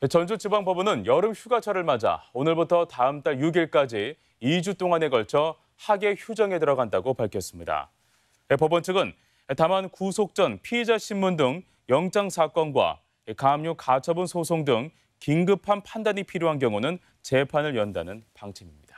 네, 전주지방법원은 여름 휴가철을 맞아 오늘부터 다음 달 6일까지 2주 동안에 걸쳐 학예 휴정에 들어간다고 밝혔습니다. 네, 법원 측은 다만 구속 전 피의자 신문 등 영장 사건과 가압 가처분 소송 등 긴급한 판단이 필요한 경우는 재판을 연다는 방침입니다.